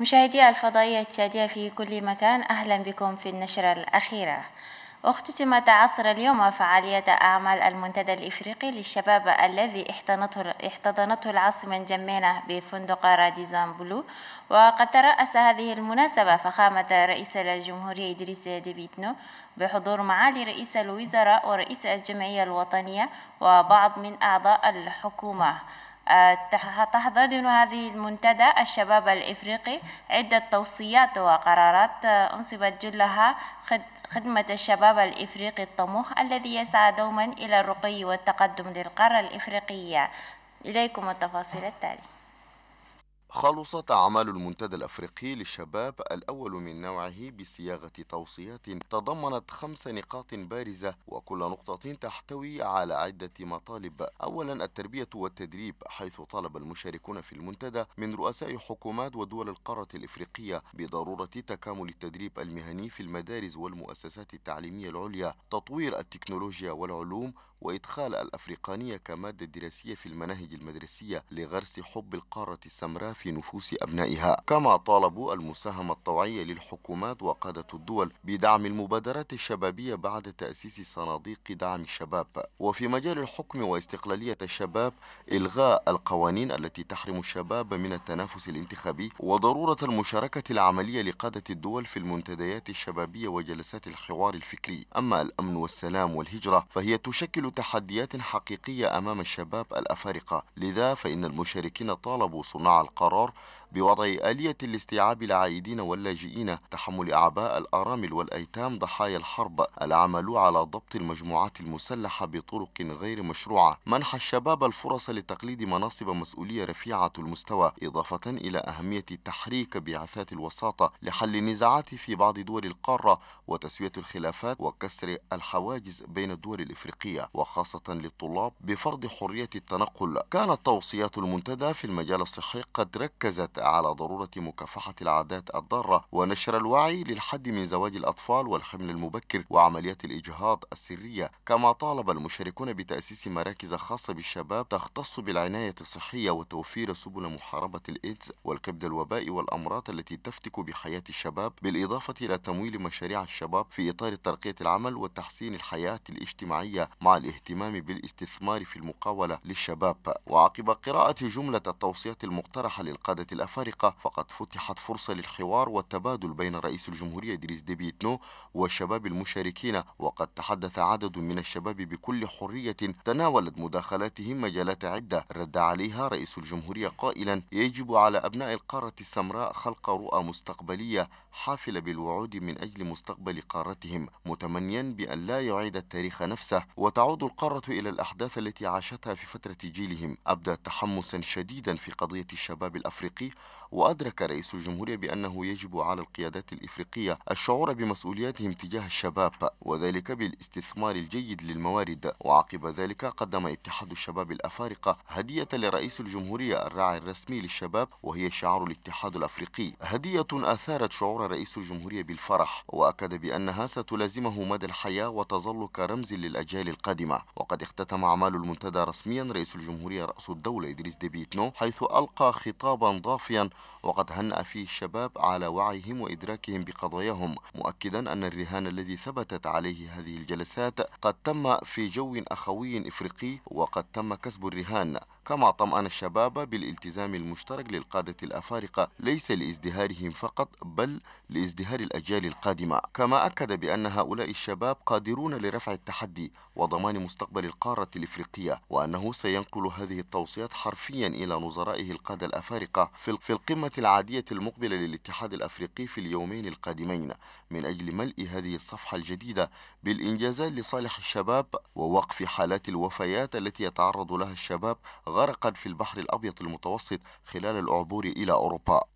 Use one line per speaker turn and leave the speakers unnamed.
مشاهدي الفضائية التشادية في كل مكان أهلا بكم في النشرة الأخيرة اختتمت عصر اليوم فعالية أعمال المنتدى الإفريقي للشباب الذي احتضنته, احتضنته العاصمة جمينة بفندق راديزون بلو وقد ترأس هذه المناسبة فخامة رئيس الجمهورية إدريس ديبيتنو بحضور معالي رئيس الوزراء ورئيس الجمعية الوطنية وبعض من أعضاء الحكومة آه، تحضن هذه المنتدى الشباب الإفريقي عدة توصيات وقرارات آه، أنصبت جلها خدمة الشباب الإفريقي الطموح الذي يسعى دوما إلى الرقي والتقدم للقارة الإفريقية إليكم التفاصيل التالية
خلصت أعمال المنتدى الأفريقي للشباب الأول من نوعه بصياغة توصيات تضمنت خمس نقاط بارزة وكل نقطة تحتوي على عدة مطالب أولا التربية والتدريب حيث طلب المشاركون في المنتدى من رؤساء حكومات ودول القارة الإفريقية بضرورة تكامل التدريب المهني في المدارس والمؤسسات التعليمية العليا تطوير التكنولوجيا والعلوم وإدخال الأفريقانية كمادة دراسية في المناهج المدرسية لغرس حب القارة السمراء في في نفوس أبنائها كما طالبوا المساهمة الطوعية للحكومات وقادة الدول بدعم المبادرات الشبابية بعد تأسيس صناديق دعم الشباب وفي مجال الحكم واستقلالية الشباب إلغاء القوانين التي تحرم الشباب من التنافس الانتخابي وضرورة المشاركة العملية لقادة الدول في المنتديات الشبابية وجلسات الحوار الفكري أما الأمن والسلام والهجرة فهي تشكل تحديات حقيقية أمام الشباب الأفارقة لذا فإن المشاركين طالبوا صناع القرار القرار بوضع آلية لاستيعاب العائدين واللاجئين تحمل أعباء الأرامل والأيتام ضحايا الحرب العمل على ضبط المجموعات المسلحة بطرق غير مشروعة منح الشباب الفرص لتقليد مناصب مسؤولية رفيعة المستوى إضافة إلى أهمية تحريك بعثات الوساطة لحل النزاعات في بعض دول القارة وتسوية الخلافات وكسر الحواجز بين الدول الإفريقية وخاصة للطلاب بفرض حرية التنقل كانت توصيات المنتدى في المجال الصحي قد ركزت على ضرورة مكافحة العادات الضارة ونشر الوعي للحد من زواج الأطفال والحمل المبكر وعمليات الإجهاض السرية كما طالب المشاركون بتأسيس مراكز خاصة بالشباب تختص بالعناية الصحية وتوفير سبل محاربة الإيدز والكبد الوبائي والأمراض التي تفتك بحياة الشباب بالإضافة إلى تمويل مشاريع الشباب في إطار ترقية العمل وتحسين الحياة الاجتماعية مع الاهتمام بالاستثمار في المقاولة للشباب وعقب قراءة جملة التوصيات المقترحة للقادة الأفارقة فقد فتحت فرصة للحوار والتبادل بين رئيس الجمهورية إدريس ديبيتنو والشباب المشاركين وقد تحدث عدد من الشباب بكل حرية تناولت مداخلاتهم مجالات عدة رد عليها رئيس الجمهورية قائلا يجب على أبناء القارة السمراء خلق رؤى مستقبلية حافلة بالوعود من أجل مستقبل قارتهم متمنيا بأن لا يعيد التاريخ نفسه وتعود القارة إلى الأحداث التي عاشتها في فترة جيلهم أبدى تحمسا شديدا في قضية الشباب الأفريقي وأدرك رئيس الجمهورية بأنه يجب على القيادات الإفريقية الشعور بمسؤولياتهم تجاه الشباب وذلك بالاستثمار الجيد للموارد وعقب ذلك قدم اتحاد الشباب الأفارقة هدية لرئيس الجمهورية الراعي الرسمي للشباب وهي شعار الاتحاد الأفريقي هدية أثارت شعور رئيس الجمهورية بالفرح وأكد بأنها ستلازمه مدى الحياة وتظل كرمز للأجيال القادمة وقد اختتم أعمال المنتدى رسميا رئيس الجمهورية رأس الدولة إدريس ديبيتنو حيث ألقى خطاب خطابا ضافيا وقد هنأ فيه الشباب على وعيهم وإدراكهم بقضاياهم مؤكدا أن الرهان الذي ثبتت عليه هذه الجلسات قد تم في جو أخوي إفريقي وقد تم كسب الرهان كما طمأن الشباب بالالتزام المشترك للقادة الأفارقة ليس لازدهارهم فقط بل لازدهار الأجيال القادمة كما أكد بأن هؤلاء الشباب قادرون لرفع التحدي وضمان مستقبل القارة الإفريقية وأنه سينقل هذه التوصيات حرفيا إلى نظرائه القادة الأفارقة في القمة العادية المقبلة للاتحاد الأفريقي في اليومين القادمين من أجل ملء هذه الصفحة الجديدة بالإنجازات لصالح الشباب ووقف حالات الوفيات التي يتعرض لها الشباب غرقا في البحر الأبيض المتوسط خلال العبور إلى أوروبا